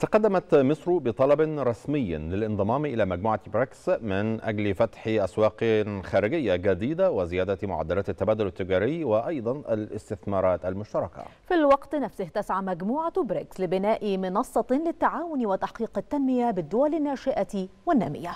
تقدمت مصر بطلب رسمي للانضمام إلى مجموعة بريكس من أجل فتح أسواق خارجية جديدة وزيادة معدلات التبادل التجاري وأيضا الاستثمارات المشتركة في الوقت نفسه تسعى مجموعة بريكس لبناء منصة للتعاون وتحقيق التنمية بالدول الناشئة والنامية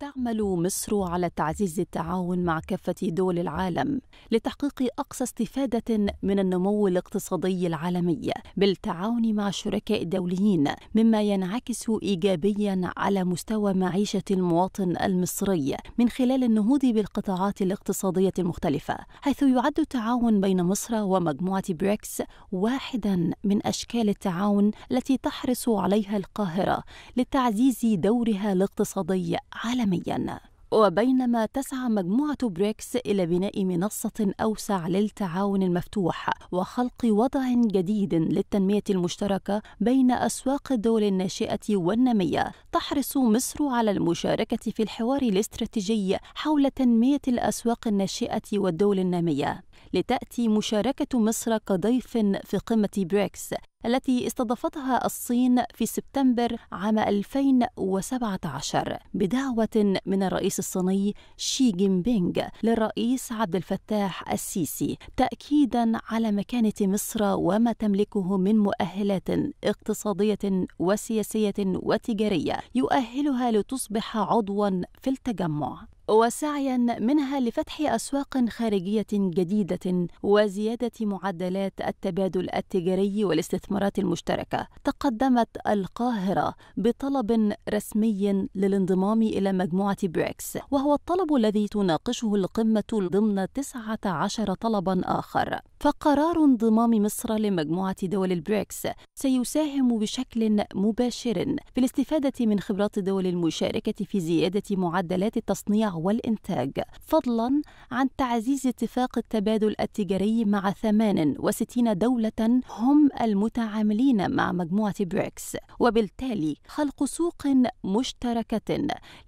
تعمل مصر على تعزيز التعاون مع كافة دول العالم لتحقيق أقصى استفادة من النمو الاقتصادي العالمي بالتعاون مع الشركاء الدوليين مما ينعكس إيجابيا على مستوى معيشة المواطن المصري من خلال النهوض بالقطاعات الاقتصادية المختلفة حيث يعد التعاون بين مصر ومجموعة بريكس واحدا من أشكال التعاون التي تحرص عليها القاهرة لتعزيز دورها الاقتصادي عالميا عالميا وبينما تسعى مجموعة بريكس إلى بناء منصة أوسع للتعاون المفتوح وخلق وضع جديد للتنمية المشتركة بين أسواق الدول الناشئة والنامية، تحرص مصر على المشاركة في الحوار الاستراتيجي حول تنمية الأسواق الناشئة والدول النامية. لتأتي مشاركة مصر كضيف في قمة بريكس التي استضافتها الصين في سبتمبر عام 2017 بدعوة من الرئيس الصيني شي جين بينغ للرئيس عبد الفتاح السيسي تأكيدا على مكانة مصر وما تملكه من مؤهلات اقتصادية وسياسية وتجارية يؤهلها لتصبح عضوا في التجمع وسعيا منها لفتح اسواق خارجيه جديده وزياده معدلات التبادل التجاري والاستثمارات المشتركه تقدمت القاهره بطلب رسمي للانضمام الى مجموعه بريكس وهو الطلب الذي تناقشه القمه ضمن 19 طلبا اخر فقرار انضمام مصر لمجموعة دول البريكس سيساهم بشكل مباشر في الاستفادة من خبرات الدول المشاركة في زيادة معدلات التصنيع والإنتاج فضلا عن تعزيز اتفاق التبادل التجاري مع 68 دولة هم المتعاملين مع مجموعة بريكس وبالتالي خلق سوق مشتركة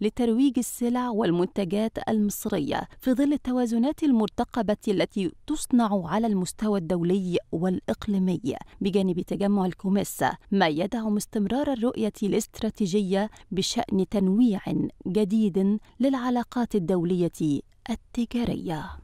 لترويج السلع والمنتجات المصرية في ظل التوازنات المرتقبة التي تصنع على المستوى الدولي والإقليمي بجانب تجمع الكوميسا ما يدعم استمرار الرؤية الاستراتيجية بشأن تنويع جديد للعلاقات الدولية التجارية